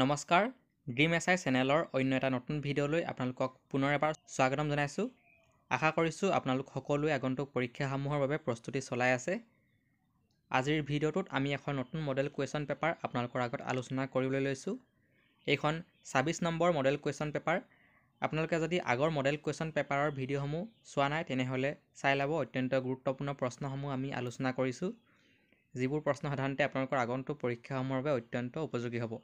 নমস্কাৰ dream S I চেনেলৰ অন্য এটা নতুন ভিডিঅ'লৈ আপোনালোকক পুনৰ এবাৰ স্বাগতম জনাইছোঁ আশা কৰিছোঁ আপোনালোক সকলোৱে আগন্তুক পৰীক্ষাসমূহৰ বাবে প্ৰস্তুতি চলাই আছে আজিৰ ভিডিঅ'টোত আমি এখন নতুন মডেল কুৱেশ্যন পেপাৰ আপোনালোকৰ আগত আলোচনা কৰিবলৈ লৈছোঁ এইখন ছাব্বিছ নম্বৰ মডেল কুৱেশ্যন পেপাৰ আপোনালোকে যদি আগৰ মডেল কুৱেশ্যন পেপাৰৰ ভিডিঅ'সমূহ চোৱা নাই তেনেহ'লে চাই ল'ব অত্যন্ত গুৰুত্বপূৰ্ণ প্ৰশ্নসমূহ আমি আলোচনা কৰিছোঁ যিবোৰ প্ৰশ্ন সাধাৰণতে আপোনালোকৰ আগন্তুক পৰীক্ষাসমূহৰ বাবে অত্যন্ত উপযোগী হ'ব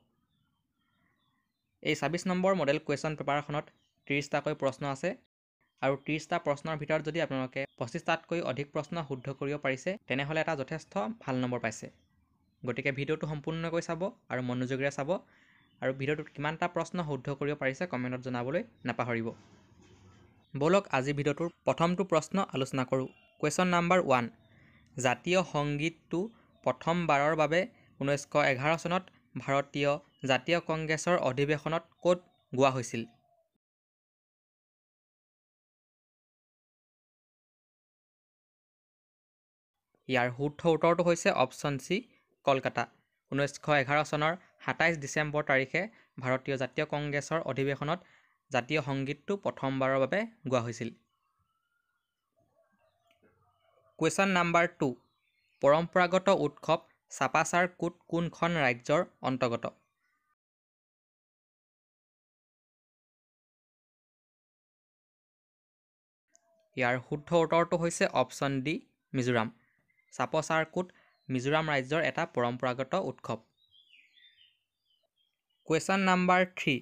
এই ছাব্বিছ নম্বৰ মডেল কুৱেশ্যন পেপাৰখনত ত্ৰিছটাকৈ প্ৰশ্ন আছে আৰু ত্ৰিছটা প্ৰশ্নৰ ভিতৰত যদি আপোনালোকে পঁচিছটাতকৈ অধিক প্ৰশ্ন শুদ্ধ কৰিব পাৰিছে তেনেহ'লে এটা যথেষ্ট ভাল নম্বৰ পাইছে গতিকে ভিডিঅ'টো সম্পূৰ্ণকৈ চাব আৰু মনোযোগেৰে চাব আৰু ভিডিঅ'টোত কিমানটা প্ৰশ্ন শুদ্ধ কৰিব পাৰিছে কমেণ্টত জনাবলৈ নাপাহৰিব ব'লক আজি ভিডিঅ'টোৰ প্ৰথমটো প্ৰশ্ন আলোচনা কৰোঁ কুৱেশ্যন নাম্বাৰ ওৱান জাতীয় সংগীতটো প্ৰথমবাৰৰ বাবে ঊনৈছশ এঘাৰ চনত ভাৰতীয় জাতীয় কংগ্ৰেছৰ অধিৱেশনত ক'ত গোৱা হৈছিল ইয়াৰ শুদ্ধ উত্তৰটো হৈছে অপশ্যন চি কলকাতা ঊনৈছশ এঘাৰ চনৰ সাতাইছ ডিচেম্বৰ তাৰিখে ভাৰতীয় জাতীয় কংগ্ৰেছৰ অধিৱেশনত জাতীয় সংগীতটো প্ৰথমবাৰৰ বাবে গোৱা হৈছিল কুৱেশ্যন নাম্বাৰ টু পৰম্পৰাগত উৎসৱ চাপাচাৰ কোট কোনখন ৰাজ্যৰ অন্তৰ্গত ইয়াৰ শুদ্ধ উত্তৰটো হৈছে অপশ্যন ডি মিজোৰাম চাপচাৰকোট মিজোৰাম ৰাজ্যৰ এটা পৰম্পৰাগত উৎসৱ কুৱেশ্যন নাম্বাৰ থ্ৰী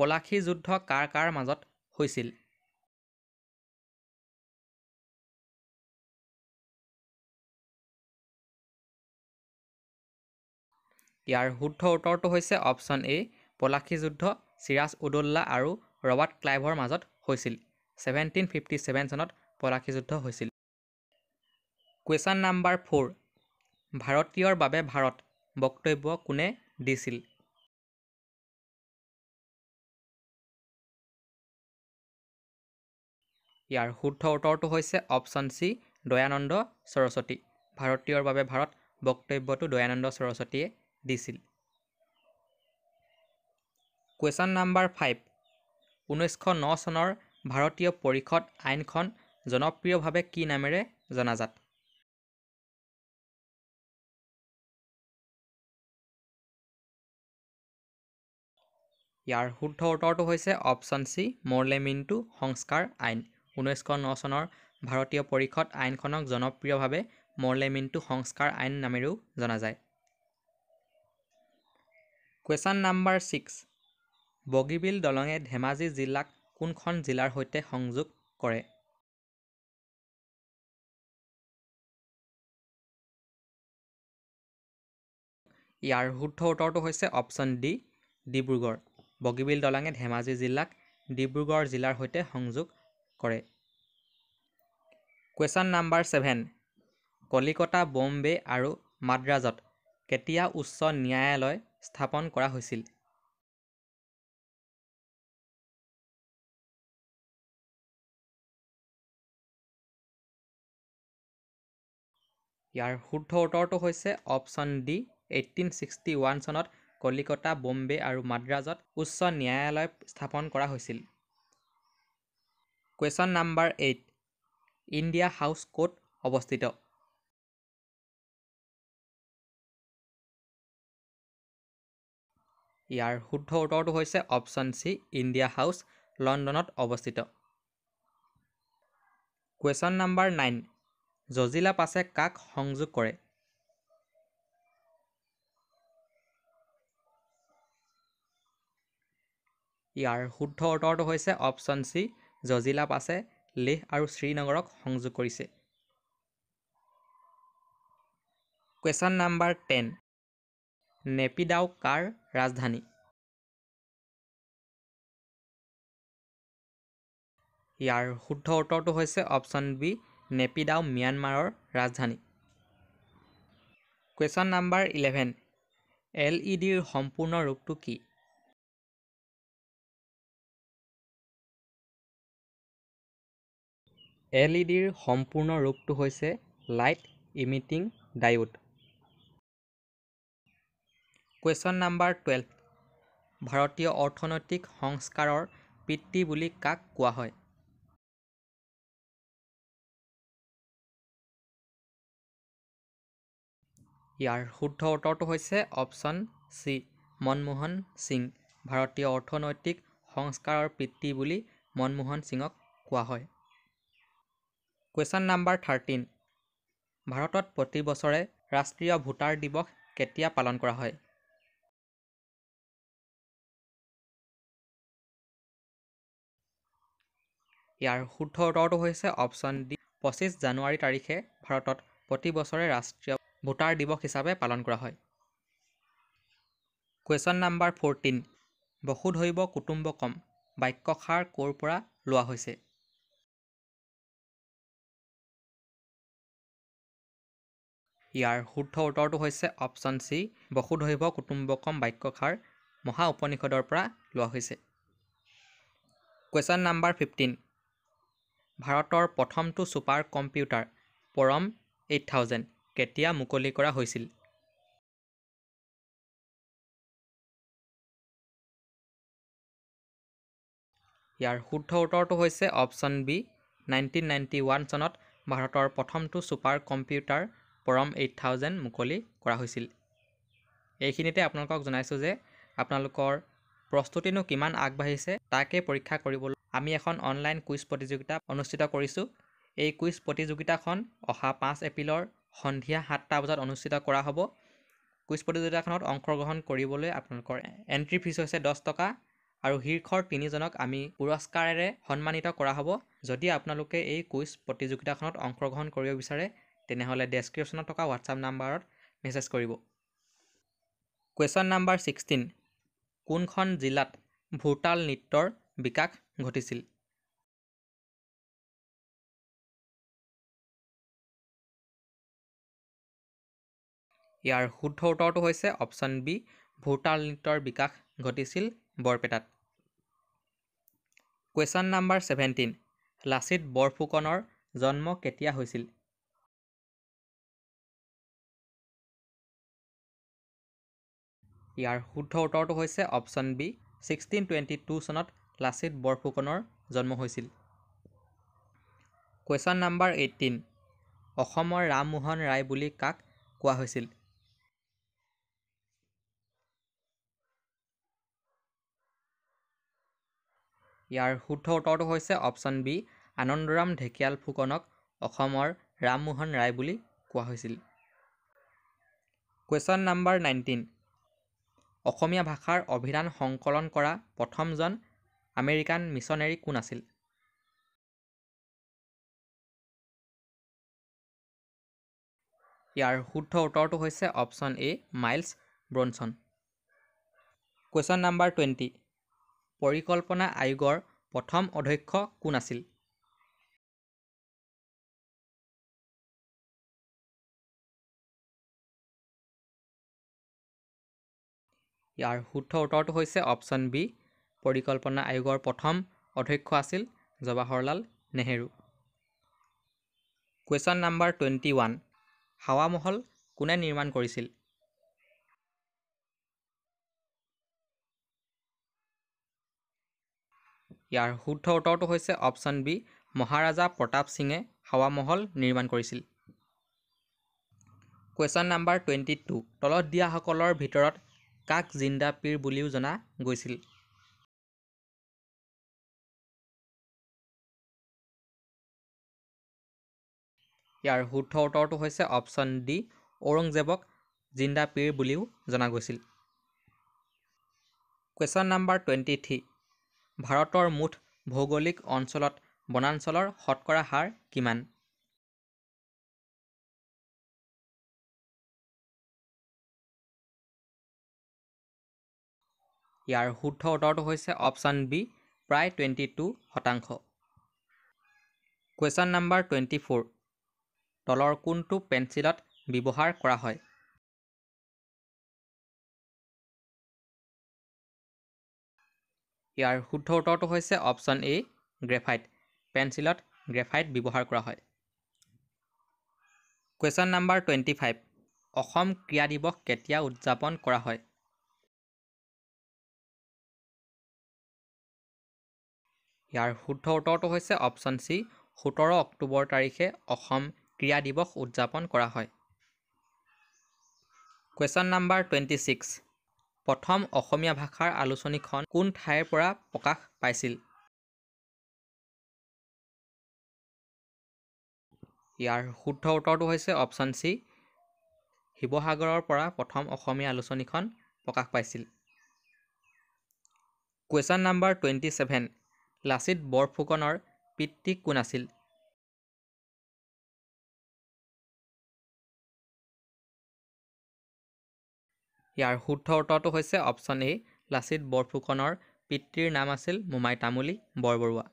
পলাশী যুদ্ধ কাৰ কাৰ মাজত হৈছিল ইয়াৰ শুদ্ধ উত্তৰটো হৈছে অপশ্যন এ পলাশী যুদ্ধ চিৰাজ উদোল্লা আৰু ৰবাৰ্ট ক্লাইভৰ মাজত হৈছিল ছেভেণ্টিন ফিফটি ছেভেন চনত পলাশী যুদ্ধ হৈছিল কুৱেশ্যন নাম্বাৰ ফ'ৰ ভাৰতীয়ৰ বাবে ভাৰত বক্তব্য কোনে দিছিল ইয়াৰ শুদ্ধ উত্তৰটো হৈছে অপশ্যন চি দয়ানন্দ সৰস্বতী ভাৰতীয়ৰ বাবে ভাৰত বক্তব্যটো দয়ানন্দ সৰস্বতীয়ে দিছিল কুৱেশ্যন নাম্বাৰ ফাইভ ঊনৈছশ ন চনৰ ভাৰতীয় পৰিষদ আইনখন জনপ্ৰিয়ভাৱে কি নামেৰে জনাজাত ইয়াৰ শুদ্ধ উত্তৰটো হৈছে অপশ্যন চি মৰলে মিণ্টু সংস্কাৰ আইন ঊনৈছশ ন চনৰ ভাৰতীয় পৰিষদ আইনখনক জনপ্ৰিয়ভাৱে মৰলে মিণ্টু সংস্কাৰ আইন নামেৰেও জনা যায় কুৱেশ্যন নাম্বাৰ ছিক্স বগীবিল দলঙে ধেমাজি জিলাক কোনখন জিলাৰ সৈতে সংযোগ কৰে ইয়াৰ শুদ্ধ উত্তৰটো হৈছে অপশ্যন ডি ডিব্ৰুগড় বগীবিল দলঙে ধেমাজি জিলাক ডিব্ৰুগড় জিলাৰ সৈতে সংযোগ কৰে question number seven Calcutta Bombay আৰু মাদ্ৰাজত কেতিয়া উচ্চ ন্যায়ালয় স্থাপন কৰা হৈছিল ইয়াৰ শুদ্ধ উত্তৰটো হৈছে option D eighteen sixty one চনত কলিকতা বম্বে আৰু মাদ্ৰাজত উচ্চ ন্যায়ালয় স্থাপন কৰা হৈছিল question number eight India House ক'ত অৱস্থিত ইয়াৰ শুদ্ধ উত্তৰটো হৈছে অপশ্যন চি ইণ্ডিয়া হাউচ লণ্ডনত অৱস্থিত কুৱেশ্যন নাম্বাৰ নাইন জজিলা পাছে কাক সংযোগ কৰে ইয়াৰ শুদ্ধ উত্তৰটো হৈছে অপশ্যন চি জজিলা পাছে লেহ আৰু শ্ৰীনগৰক সংযোগ কৰিছে কুৱেশ্যন নাম্বাৰ টেন নেপিডাও কাৰ ৰাজধানী ইয়াৰ শুদ্ধ উত্তৰটো হৈছে অপশ্যন বি নেপিডাও ম্যানমাৰৰ ৰাজধানী question number eleven L E ডিৰ সম্পূৰ্ণ ৰূপটো কি এল ই ডিৰ সম্পূৰ্ণ ৰূপটো হৈছে light emitting diode question number twelve ভাৰতীয় অৰ্থনৈতিক সংস্কাৰৰ পিতৃ বুলি কাক কোৱা হয় ইয়াৰ শুদ্ধ উত্তৰটো হৈছে অপশ্যন চি মনমোহন সিং ভাৰতীয় অৰ্থনৈতিক সংস্কাৰৰ পিতৃ বুলি মনমোহন সিঙক কোৱা হয় কুৱেশ্যন নাম্বাৰ থাৰ্টিন ভাৰতত প্ৰতি বছৰে ৰাষ্ট্ৰীয় ভোটাৰ দিৱস কেতিয়া পালন কৰা হয় ইয়াৰ শুদ্ধ উত্তৰটো হৈছে অপশ্যন ডি পঁচিছ জানুৱাৰী তাৰিখে ভাৰতত প্ৰতি বছৰে ৰাষ্ট্ৰীয় ভোটাৰ দিৱস হিচাপে পালন কৰা হয় কুৱেশ্যন নাম্বাৰ ফ'ৰটিন বসুধৈৱ কুটুম্বকম বাক্যষাৰ ক'ৰ পৰা লোৱা হৈছে ইয়াৰ শুদ্ধ উত্তৰটো হৈছে অপশ্যন চি বসুধৈৱ কুটুম্বকম বাক্যষাৰ মহা উপনিষদৰ পৰা লোৱা হৈছে কুৱেশ্যন নাম্বাৰ ফিফটিন ভাৰতৰ প্ৰথমটো super computer Param eight thousand কেতিয়া মুকলি কৰা হৈছিল ইয়াৰ শুদ্ধ উত্তৰটো হৈছে option B nineteen ninety one চনত ভাৰতৰ প্ৰথমটো super computer Param eight thousand মুকলি কৰা হৈছিল এইখিনিতে আপোনালোকক জনাইছোঁ যে আপোনালোকৰ প্ৰস্তুতিনো কিমান আগবাঢ়িছে তাকে পৰীক্ষা কৰিবলৈ আমি এখন অনলাইন কুইজ প্ৰতিযোগিতা অনুষ্ঠিত কৰিছোঁ এই কুইজ প্ৰতিযোগিতাখন অহা পাঁচ এপ্ৰিলৰ সন্ধিয়া সাতটা বজাত অনুষ্ঠিত কৰা হ'ব কুইজ প্ৰতিযোগিতাখনত অংশগ্ৰহণ কৰিবলৈ আপোনালোকৰ এণ্ট্ৰি ফিজ হৈছে দহ টকা আৰু শীৰ্ষৰ তিনিজনক আমি পুৰস্কাৰেৰে সন্মানিত কৰা হ'ব যদি আপোনালোকে এই কুইজ প্ৰতিযোগিতাখনত অংশগ্ৰহণ কৰিব বিচাৰে তেনেহ'লে ডেছক্ৰিপশ্যনত থকা হোৱাটছআপ নাম্বাৰত মেছেজ কৰিব কুৱেশ্যন নাম্বাৰ ছিক্সটিন কোনখন জিলাত ভূটাল নৃত্যৰ বিকাশ ঘটিছিল ইয়াৰ শুদ্ধ উত্তৰটো হৈছে অপশ্যন বি ভোটাল নৃত্যৰ বিকাশ ঘটিছিল বৰপেটাত কুৱেশ্যন নাম্বাৰ ছেভেণ্টিন লাচিত বৰফুকনৰ জন্ম কেতিয়া হৈছিল ইয়াৰ শুদ্ধ উত্তৰটো হৈছে option B sixteen twenty two চনত লাচিত বৰফুকনৰ জন্ম হৈছিল কুৱেশ্যন নাম্বাৰ এইটিন অসমৰ ৰামমোহন ৰায় বুলি কাক কোৱা হৈছিল ইয়াৰ শুদ্ধ উত্তৰটো হৈছে অপশ্যন বি আনন্দৰাম ঢেকিয়াল ফুকনক অসমৰ ৰামমোহন ৰায় বুলি কোৱা হৈছিল কুৱেশ্যন নাম্বাৰ নাইনটিন অসমীয়া ভাষাৰ অভিধান সংকলন কৰা প্ৰথমজন আমেৰিকান মিছনেৰী কোন আছিল ইয়াৰ শুদ্ধ উত্তৰটো হৈছে option A Miles Bronson question number twenty পৰিকল্পনা আয়োগৰ প্ৰথম অধ্যক্ষ কোন আছিল ইয়াৰ শুদ্ধ উত্তৰটো হৈছে অপশ্যন বি পৰিকল্পনা আয়োগৰ প্ৰথম অধ্যক্ষ আছিল Jawaharlal Nehru question number twenty one Hawa Mahal কোনে নিৰ্মাণ কৰিছিল ইয়াৰ শুদ্ধ উত্তৰটো হৈছে অপশ্যন বি মহাৰাজা প্ৰতাপ সিঙে হাৱা মহল নিৰ্মাণ কৰিছিল কুৱেশ্যন নাম্বাৰ টুৱেণ্টি টু তলত দিয়াসকলৰ ভিতৰত কাক জিন্দা পীৰ বুলিও জনা গৈছিল ইয়াৰ শুদ্ধ উত্তৰটো হৈছে অপশ্যন ডি ঔৰংজেবক জিন্দা পীৰ বুলিও জনা গৈছিল কুৱেশ্যন নাম্বাৰ টুৱেণ্টি থ্ৰী ভাৰতৰ মুঠ ভৌগোলিক অঞ্চলত বনাঞ্চলৰ শতকৰা হাৰ কিমান ইয়াৰ শুদ্ধ উত্তৰটো হৈছে অপশ্যন বি প্ৰায় টুৱেণ্টি টু শতাংশ কুৱেশ্যন নাম্বাৰ টুৱেণ্টি ফ'ৰ তলৰ কোনটো পেঞ্চিলত ব্যৱহাৰ কৰা হয় ইয়াৰ শুদ্ধ উত্তৰটো হৈছে অপশ্যন এ গ্ৰেফাইট পেঞ্চিলত গ্ৰেফাইট ব্যৱহাৰ কৰা হয় question number twenty five Assam ক্ৰীড়া দিৱস কেতিয়া উদযাপন কৰা হয় ইয়াৰ শুদ্ধ উত্তৰটো হৈছে অপশ্যন চি সোতৰ অক্টোবৰ তাৰিখে অসম ক্ৰীড়া দিৱস উদযাপন কৰা হয় কুৱেশ্যন নাম্বাৰ টুৱেণ্টি ছিক্স প্ৰথম অসমীয়া ভাষাৰ আলোচনীখন কোন ঠাইৰ পৰা প্ৰকাশ পাইছিল ইয়াৰ শুদ্ধ উত্তৰটো হৈছে অপশ্যন চি শিৱসাগৰৰ পৰা প্ৰথম অসমীয়া আলোচনীখন প্ৰকাশ পাইছিল question number twenty seven Lachit বৰফুকনৰ পিতৃ কোন আছিল ইয়াৰ শুদ্ধ উত্তৰটো হৈছে অপশ্যন এ লাচিত বৰফুকনৰ পিতৃৰ নাম আছিল Momai Tamuli Borbarua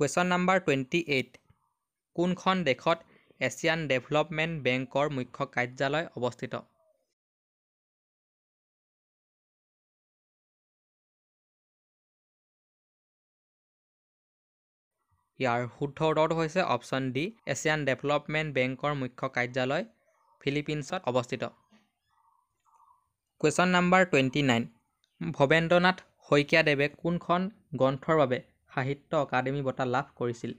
question number twenty eight কোনখন দেশত এছিয়ান ডেভেলপমেণ্ট বেংকৰ মুখ্য কাৰ্যালয় অৱস্থিত ইয়াৰ শুদ্ধ উত্তৰটো হৈছে অপশ্যন ডি এছিয়ান ডেভেলপমেণ্ট বেংকৰ মুখ্য কাৰ্যালয় ফিলিপিনছত অৱস্থিত question number twenty nine Bhabendranath শইকীয়াদেৱে কোনখন গ্ৰন্থৰ বাবে সাহিত্য একাডেমি বঁটা লাভ কৰিছিল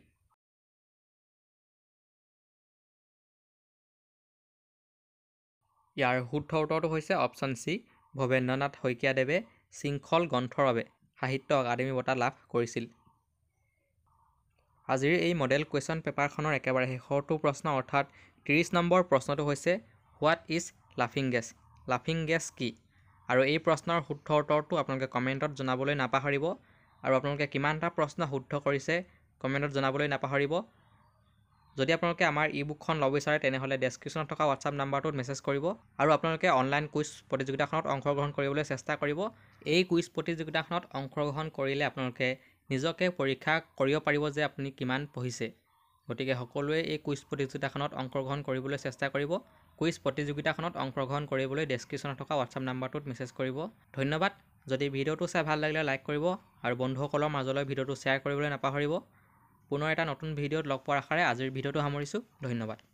ইয়াৰ শুদ্ধ উত্তৰটো হৈছে অপশ্যন চি ভৱেন্দ্ৰনাথ শইকীয়াদেৱে শৃংখল গ্ৰন্থৰ বাবে সাহিত্য একাডেমি বঁটা লাভ কৰিছিল আজিৰ এই মডেল কুৱেশ্যন পেপাৰখনৰ একেবাৰে শেষৰটো প্ৰশ্ন অৰ্থাৎ ত্ৰিছ নম্বৰ প্ৰশ্নটো হৈছে হোৱাট ইজ লাফিং গেছ লাফিং গেছ কি আৰু এই প্ৰশ্নৰ শুদ্ধ উত্তৰটো আপোনালোকে কমেণ্টত জনাবলৈ নাপাহৰিব আৰু আপোনালোকে কিমানটা প্ৰশ্ন শুদ্ধ কৰিছে কমেণ্টত জনাবলৈ নাপাহৰিব যদি আপোনালোকে আমাৰ ই বুকখন ল'ব বিচাৰে তেনেহ'লে ডেছক্ৰিপশ্যনত থকা হোৱাটছআপ নাম্বাৰটোত মেছেজ কৰিব আৰু আপোনালোকে অনলাইন কুইজ প্ৰতিযোগিতাখনত অংশগ্ৰহণ কৰিবলৈ চেষ্টা কৰিব এই কুইজ প্ৰতিযোগিতাখনত অংশগ্ৰহণ কৰিলে আপোনালোকে নিজকে পৰীক্ষা কৰিব পাৰিব যে আপুনি কিমান পঢ়িছে গতিকে সকলোৱে এই কুইজ প্ৰতিযোগিতাখনত অংশগ্ৰহণ কৰিবলৈ চেষ্টা কৰিব কুইজ প্ৰতিযোগিতাখনত অংশগ্ৰহণ কৰিবলৈ ডেছক্ৰিপশ্যনত থকা হোৱাটছআপ নাম্বাৰটোত মেছেজ কৰিব ধন্যবাদ যদি ভিডিঅ'টো চাই ভাল লাগিলে লাইক কৰিব আৰু বন্ধুসকলৰ মাজলৈ ভিডিঅ'টো শ্বেয়াৰ কৰিবলৈ নাপাহৰিব পুনৰ এটা নতুন ভিডিঅ'ত লগ পোৱাৰ আশাৰে আজিৰ ভিডিঅ'টো সামৰিছোঁ ধন্যবাদ